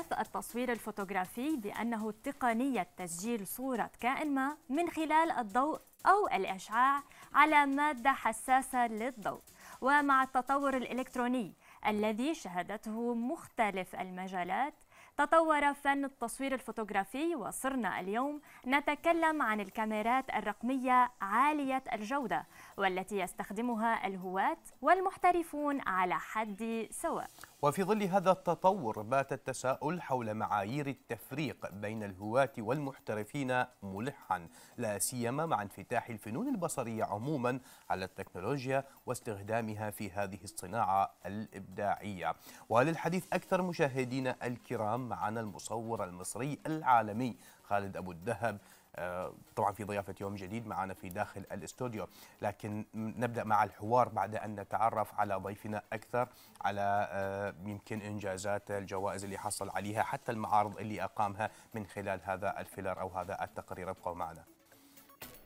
بحث التصوير الفوتوغرافي بأنه تقنية تسجيل صورة كائن ما من خلال الضوء أو الإشعاع على مادة حساسة للضوء ومع التطور الإلكتروني الذي شهدته مختلف المجالات تطور فن التصوير الفوتوغرافي وصرنا اليوم نتكلم عن الكاميرات الرقمية عالية الجودة والتي يستخدمها الهواة والمحترفون على حد سواء وفي ظل هذا التطور بات التساؤل حول معايير التفريق بين الهواة والمحترفين ملحا لا سيما مع انفتاح الفنون البصرية عموما على التكنولوجيا واستخدامها في هذه الصناعة الإبداعية وللحديث أكثر مشاهدينا الكرام معنا المصور المصري العالمي خالد أبو الذهب آه، طبعا في ضيافة يوم جديد معنا في داخل الاستوديو لكن نبدأ مع الحوار بعد أن نتعرف على ضيفنا أكثر على آه، يمكن إنجازاته الجوائز اللي حصل عليها حتى المعارض اللي أقامها من خلال هذا الفيلر أو هذا التقرير ابقوا معنا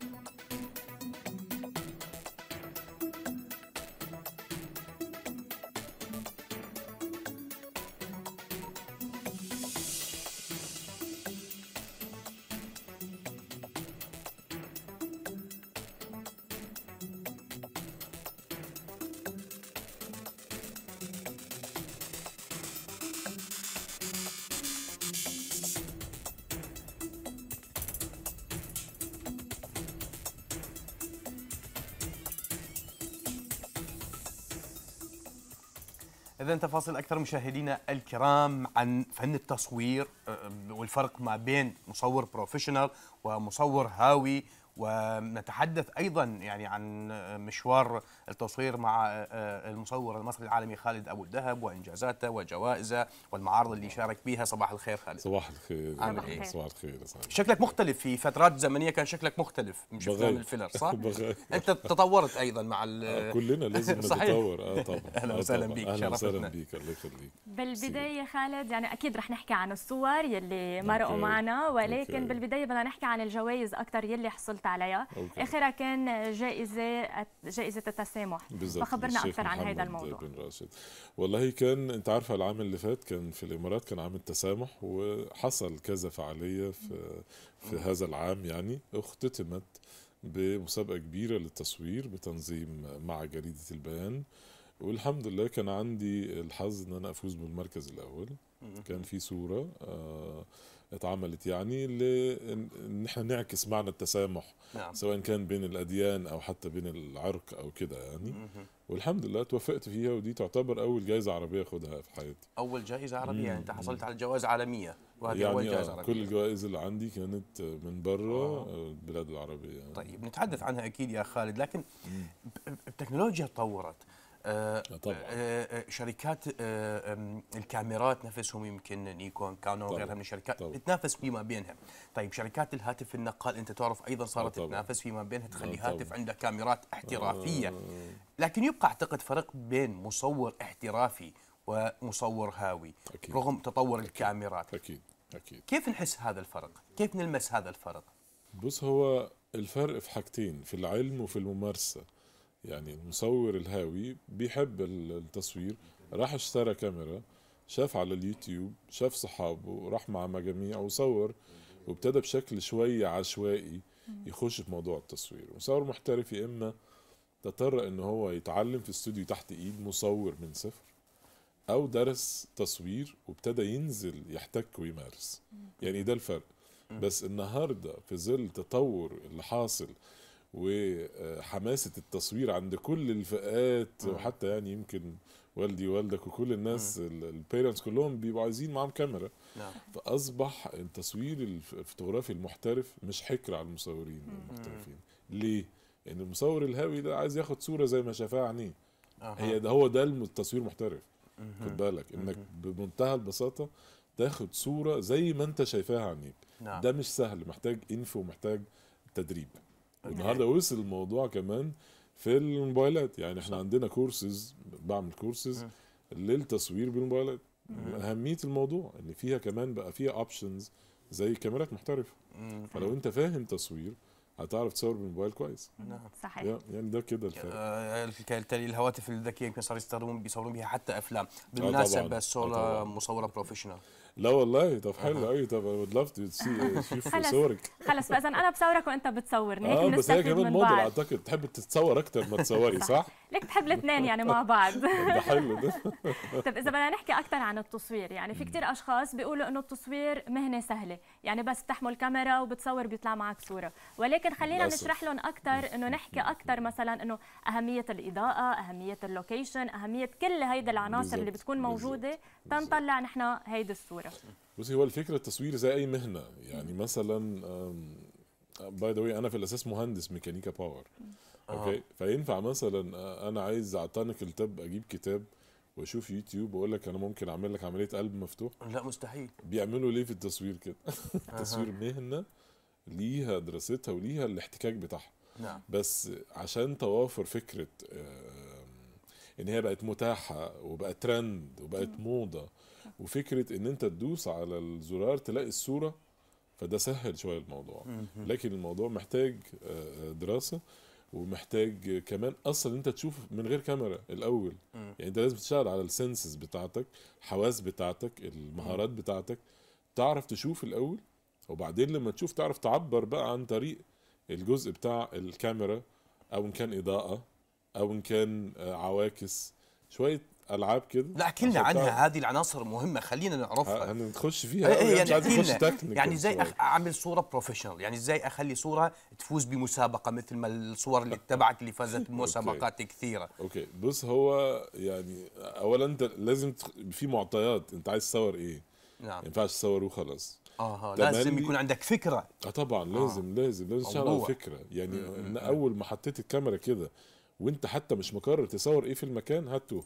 Thank you. إذا تفاصيل أكثر مشاهدينا الكرام عن فن التصوير والفرق ما بين مصور بروفيشنال ومصور هاوي ونتحدث ايضا يعني عن مشوار التصوير مع آه، آه، المصور المصري العالمي خالد ابو الذهب وانجازاته وجوائزه والمعارض اللي شارك بها صباح الخير خالد صباح الخير عامل ايه صباح الخير شكلك مختلف في فترات زمنيه كان شكلك مختلف مش افلام الفيلر صح انت تطورت ايضا مع آه، كلنا لازم نتطور اه طبعا اهلا وسهلا بيك اهلا وسهلا بيك الله يخليك بالبدايه خالد يعني اكيد رح نحكي عن الصور يلي مرقوا معنا ولكن بالبدايه بدنا نحكي عن الجوائز اكثر يلي حصلت حصلت عليها أوكي. اخرها كان جائزه جائزه التسامح فخبرنا اكثر عن هذا الموضوع بن راشد والله كان انت عارفه العام اللي فات كان في الامارات كان عام التسامح وحصل كذا فعاليه في في هذا العام يعني اختتمت بمسابقه كبيره للتصوير بتنظيم مع جريده البيان والحمد لله كان عندي الحظ ان انا افوز بالمركز الاول كان في صوره آه اتعملت يعني اللي نحن نعكس معنى التسامح نعم. سواء كان بين الاديان او حتى بين العرق او كده يعني والحمد لله توفقت فيها ودي تعتبر اول جائزه عربيه اخدها في حياتي اول جائزه عربيه يعني انت حصلت على جوائز عالميه وهذه يعني اول جائزه آه، عربيه كل الجوائز اللي عندي كانت من برا آه. البلاد العربيه يعني. طيب نتحدث عنها اكيد يا خالد لكن التكنولوجيا تطورت آه، آه، آه، شركات الكاميرات نفسهم يمكن نيكون كانون وغيرها من الشركات طبعا. تتنافس فيما بينها طيب شركات الهاتف النقال انت تعرف ايضا صارت طبعا. تتنافس فيما بينها تخلي طبعا. هاتف عنده كاميرات احترافيه آه. لكن يبقى اعتقد فرق بين مصور احترافي ومصور هاوي أكيد. رغم تطور أكيد. الكاميرات اكيد اكيد كيف نحس هذا الفرق كيف نلمس هذا الفرق بص هو الفرق في حاجتين في العلم وفي الممارسه يعني المصور الهاوي بيحب التصوير راح اشترى كاميرا شاف على اليوتيوب شاف صحابه راح مع مجاميع وصور وابتدى بشكل شوية عشوائي يخش في موضوع التصوير مصور محترف يا إما تطرق إن هو يتعلم في استوديو تحت إيد مصور من صفر أو درس تصوير وابتدى ينزل يحتك ويمارس يعني ده الفرق بس النهاردة في ظل تطور اللي حاصل وحماسه التصوير عند كل الفئات آه. وحتى يعني يمكن والدي والدك وكل الناس البيرنتس كلهم بيبقوا عايزين معاهم كاميرا نعم. فاصبح التصوير الفوتوغرافي المحترف مش حكر على المصورين المحترفين ليه؟ لان المصور الهاوي ده عايز ياخد صوره زي ما شافها عينيه هي ده هو ده التصوير المحترف خد بالك انك بمنتهى البساطه تاخد صوره زي ما انت شايفاها عينيك نعم. ده مش سهل محتاج انفو ومحتاج تدريب النهارده وصل الموضوع كمان في الموبايلات يعني احنا عندنا كورسز بعمل كورسز للتصوير بالموبايلات اهميه الموضوع ان فيها كمان بقى فيها اوبشنز زي كاميرات محترفه فلو انت فاهم تصوير هتعرف تصور بالموبايل كويس نعم صحيح يعني ده كده الفرق بالتالي آه، الهواتف الذكيه يمكن صاروا يستخدمون بيصورون بيها حتى افلام آه، بالمناسبه الصوره آه، مصوره بروفيشنال لا والله طب حلو قوي آه. طب اي لاف تو سي شوف صورك خلص فاذا انا بصورك وانت بتصورني اه بس هي كمان موديل اعتقد بتحب تتصور اكثر ما تصوري صح؟ ليك بتحب الاثنين يعني مع بعض ده حلو ده طب اذا بدنا نحكي اكثر عن التصوير يعني في كثير اشخاص بيقولوا انه التصوير مهنه سهله يعني بس بتحمل كاميرا وبتصور بيطلع معك صوره ولكن خلينا نشرح لهم اكثر انه نحكي اكثر مثلا انه اهميه الاضاءه اهميه اللوكيشن اهميه كل هيدي العناصر اللي بتكون موجوده تنطلع نحن هيدي الصوره الصوره بصي هو الفكره التصوير زي اي مهنه يعني م. مثلا باي ذا واي انا في الاساس مهندس ميكانيكا باور آه. اوكي فينفع مثلا انا عايز اعتنق التب اجيب كتاب واشوف يوتيوب واقول لك انا ممكن اعمل لك عمليه قلب مفتوح لا مستحيل بيعملوا ليه في التصوير كده التصوير مهنه ليها دراستها وليها الاحتكاك بتاعها نعم بس عشان توافر فكره ان هي بقت متاحه وبقت ترند وبقت موضه وفكره ان انت تدوس على الزرار تلاقي الصوره فده سهل شويه الموضوع لكن الموضوع محتاج آه، دراسه ومحتاج كمان اصلا انت تشوف من غير كاميرا الاول يعني انت لازم تشتغل على السنسز بتاعتك الحواس بتاعتك المهارات بتاعتك تعرف تشوف الاول وبعدين لما تشوف تعرف تعبر بقى عن طريق الجزء بتاع الكاميرا او ان كان اضاءه او ان كان آه، عواكس شويه العاب كده لا احكي لنا عنها هذه العناصر مهمه خلينا نعرفها هنخش فيها إيه، إيه، يعني, يعني, يعني احكي لنا يعني ازاي أخ... اعمل صوره بروفيشنال يعني ازاي اخلي صوره تفوز بمسابقه مثل ما الصور اللي اتبعت اللي فازت بمسابقات كثيره اوكي بص هو يعني اولا انت لازم تخ... في معطيات انت عايز تصور ايه نعم ما ينفعش تصور وخلاص اه لازم يكون عندك فكره اه طبعا لازم آه. لازم لازم تشتغل فكره يعني م -م اول ما حطيت الكاميرا كده وانت حتى مش مقرر تصور ايه في المكان هاتوه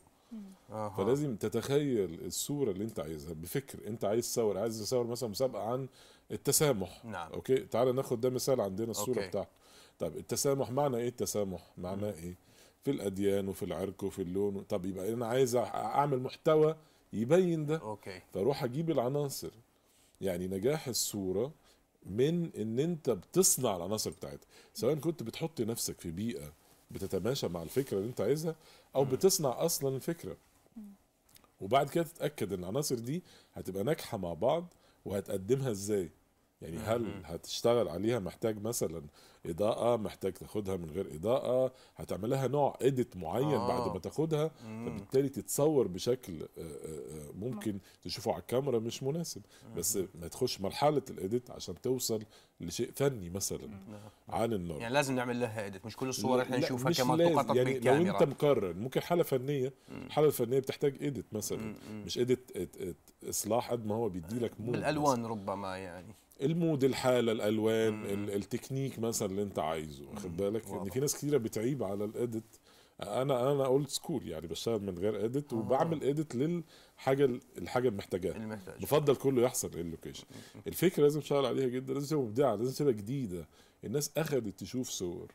فلازم تتخيل الصوره اللي انت عايزها بفكر انت عايز تصور عايز تصور مثلا مسابقه عن التسامح نعم. اوكي تعال ناخد ده مثال عندنا الصوره بتاعته طب التسامح معنى ايه التسامح معناه ايه في الاديان وفي العرق وفي اللون طب يبقى انا عايز اعمل محتوى يبين ده اوكي فاروح اجيب العناصر يعني نجاح الصوره من ان انت بتصنع العناصر بتاعتها سواء كنت بتحط نفسك في بيئه بتتماشى مع الفكره اللي انت عايزها او بتصنع اصلا الفكره وبعد كده تتاكد ان العناصر دي هتبقى ناجحه مع بعض وهتقدمها ازاي يعني هل هتشتغل عليها محتاج مثلا اضاءه محتاج تاخدها من غير اضاءه هتعملها نوع اديت معين بعد آه. ما تاخدها فبالتالي تتصور بشكل آه، آه، ممكن تشوفه على الكاميرا مش مناسب بس ما تخش مرحله الاديت عشان توصل لشيء فني مثلا عن النور يعني لازم نعمل لها اديت مش كل الصور احنا نشوفها كمان تقطع يعني يعني لو انت مقرر ممكن حاله فنيه الحاله الفنيه بتحتاج اديت مثلا مش اديت اصلاح قد ما هو بيدي لك مود بالالوان ربما يعني المود الحاله الالوان التكنيك مثلا اللي انت عايزه واخد بالك ان في ناس كثيره بتعيب على الاديت انا انا اولد سكول يعني بشتغل من غير اديت آه. وبعمل اديت للحاجه الحاجه اللي محتاجاها بفضل كله يحصل إيه اللوكيشن الفكره لازم تشتغل عليها جدا لازم تبقى مبدعه لازم تبقى جديده الناس اخذت تشوف صور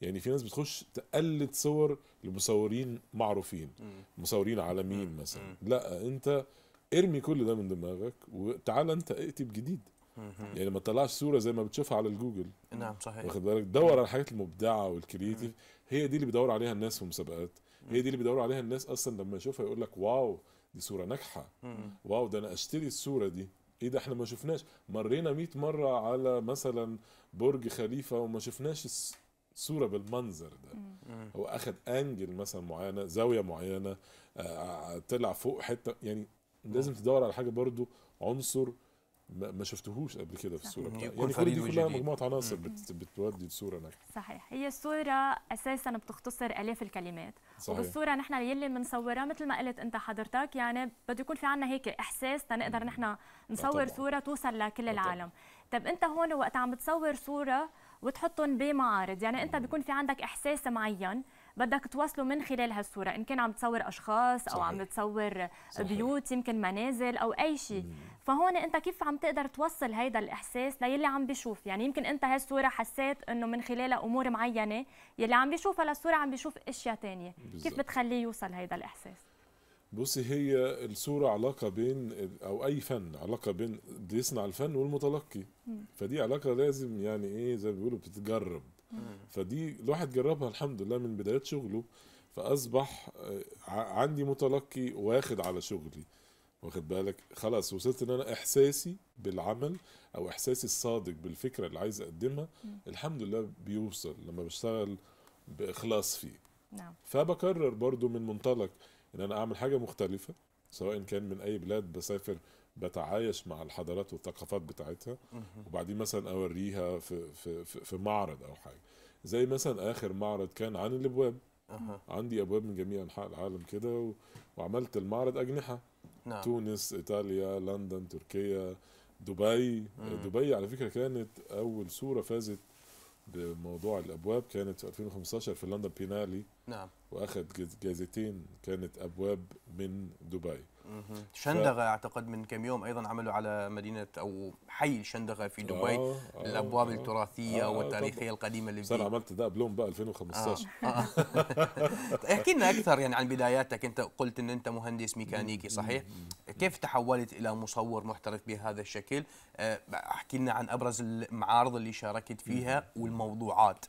يعني في ناس بتخش تقلد صور لمصورين معروفين مصورين عالميين مثلا لا انت ارمي كل ده من دماغك وتعالى انت اكتب جديد يعني ما تطلعش صوره زي ما بتشوفها على الجوجل نعم صحيح واخد بالك دور على الحاجات المبدعه والكرييتيف هي دي اللي بيدور عليها الناس في المسابقات هي دي اللي بيدور عليها الناس اصلا لما يشوفها يقول لك واو دي صوره ناجحه واو ده انا اشتري الصوره دي ايه ده احنا ما شفناش مرينا 100 مره على مثلا برج خليفه وما شفناش الصوره بالمنظر ده هو اخد انجل مثلا معينه زاويه معينه آه، آه، طلع فوق حته يعني لازم تدور على حاجه برضو عنصر ما شفتهوش قبل كده في الصوره يعني كل دي كلها مجموعه عناصر بتودي الصوره ناجحه صحيح هي الصوره اساسا بتختصر الاف الكلمات صحيح. وبالصوره نحن يلي بنصورها مثل ما قلت انت حضرتك يعني بده يكون في عنا هيك احساس تنقدر نحن نصور صوره توصل لكل العالم طب انت هون وقت عم بتصور صوره وتحطهم بمعارض يعني انت بيكون في عندك احساس معين بدك توصله من خلال هالصوره ان كان عم تصور اشخاص صحيح. او عم تصور صحيح. بيوت يمكن منازل او اي شيء فهون انت كيف عم تقدر توصل هيدا الاحساس للي عم بيشوف يعني يمكن انت هالصوره حسيت انه من خلالها امور معينه يلي عم بيشوفها للصوره عم بيشوف اشياء ثانيه كيف بتخليه يوصل هيدا الاحساس بصي هي الصورة علاقة بين أو أي فن علاقة بين بيصنع الفن والمتلقي فدي علاقة لازم يعني إيه زي ما بيقولوا بتتجرب فدي الواحد جربها الحمد لله من بدايات شغله فاصبح آه، عندي متلقي واخد على شغلي واخد بالك خلاص وصلت ان انا احساسي بالعمل او احساسي الصادق بالفكره اللي عايز اقدمها الحمد لله بيوصل لما بشتغل باخلاص فيه نعم فبكرر برضو من منطلق ان انا اعمل حاجه مختلفه سواء كان من اي بلاد بسافر بتعايش مع الحضارات والثقافات بتاعتها وبعدين مثلا اوريها في في في معرض او حاجه زي مثلا اخر معرض كان عن الابواب أه. عندي ابواب من جميع انحاء العالم كده و... وعملت المعرض اجنحه نعم. تونس ايطاليا لندن تركيا دبي مم. دبي على فكره كانت اول صوره فازت بموضوع الابواب كانت في 2015 في لندن بينالي نعم واخذ جايزتين كانت ابواب من دبي شندغه اعتقد من كم يوم ايضا عملوا على مدينه او حي شندغه في آه، دبي آه الابواب آه التراثيه آه, آه، والتاريخيه القديمه اللي فيه عملت ده قبلهم بقى 2015 آه، احكي لنا اكثر يعني عن بداياتك انت قلت ان انت مهندس ميكانيكي صحيح كيف تحولت الى مصور محترف بهذا الشكل احكي لنا عن ابرز المعارض اللي شاركت فيها والموضوعات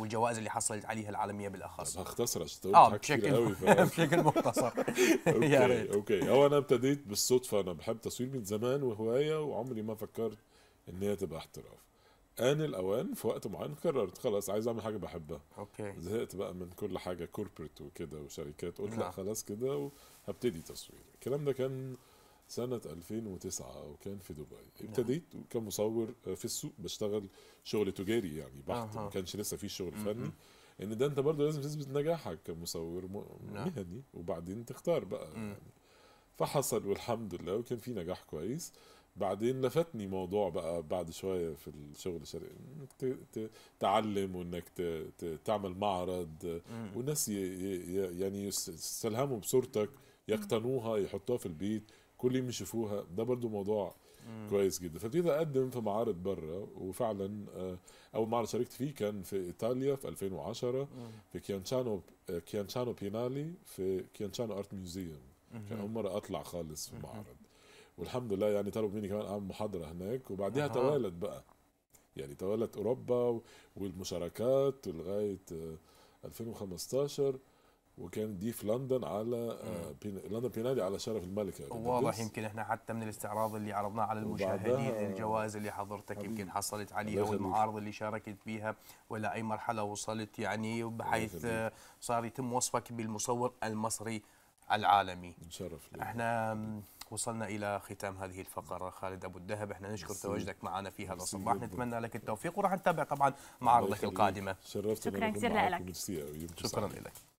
والجوائز اللي حصلت عليها العالميه بالاخص هختصر عشان اه بشكل بشكل مختصر يا ريت اوكي هو انا ابتديت بالصدفه انا بحب تصوير من زمان وهوايه وعمري ما فكرت ان هي تبقى احتراف ان الاوان في وقت معين قررت خلاص عايز اعمل حاجه بحبها اوكي زهقت بقى من كل حاجه كوربريت وكده وشركات قلت لا, لا نعم. خلاص كده وهبتدي تصوير الكلام ده كان سنة 2009 وكان في دبي نعم. ابتديت كمصور آه، في السوق بشتغل شغل تجاري يعني بحت أه. ما كانش لسه في شغل فني ان ده انت برضه لازم تثبت نجاحك كمصور نعم. مهني وبعدين تختار بقى يعني فحصل والحمد لله وكان في نجاح كويس بعدين لفتني موضوع بقى بعد شويه في الشغل الشرقي انك تعلم وانك تعمل معرض والناس يعني يستلهموا بصورتك يقتنوها يحطوها في البيت كل يوم يشوفوها ده برضو موضوع مم. كويس جدا فابتديت اقدم في معارض بره وفعلا آه، اول معرض شاركت فيه كان في ايطاليا في 2010 مم. في كيانشانو آه، كيانشانو بينالي في كيانشانو ارت ميوزيوم كان اول مره اطلع خالص في معرض والحمد لله يعني طلبوا مني كمان اعمل محاضره هناك وبعديها مم. توالت بقى يعني توالت اوروبا والمشاركات لغايه 2015 آه، وكان دي في لندن على آه، بين... لندن بينادي على شرف الملكه يعني. واضح يمكن احنا حتى من الاستعراض اللي عرضناه على المشاهدين الجوائز اللي حضرتك يمكن حصلت عليها والمعارض اللي شاركت بها ولا اي مرحله وصلت يعني بحيث آه، صار يتم وصفك بالمصور المصري العالمي لي احنا وصلنا الى ختام هذه الفقره خالد ابو الذهب احنا نشكر تواجدك معنا في هذا الصباح نتمنى لك التوفيق وراح نتابع طبعا معارضك القادمه شكرا كثير لك شكرا لك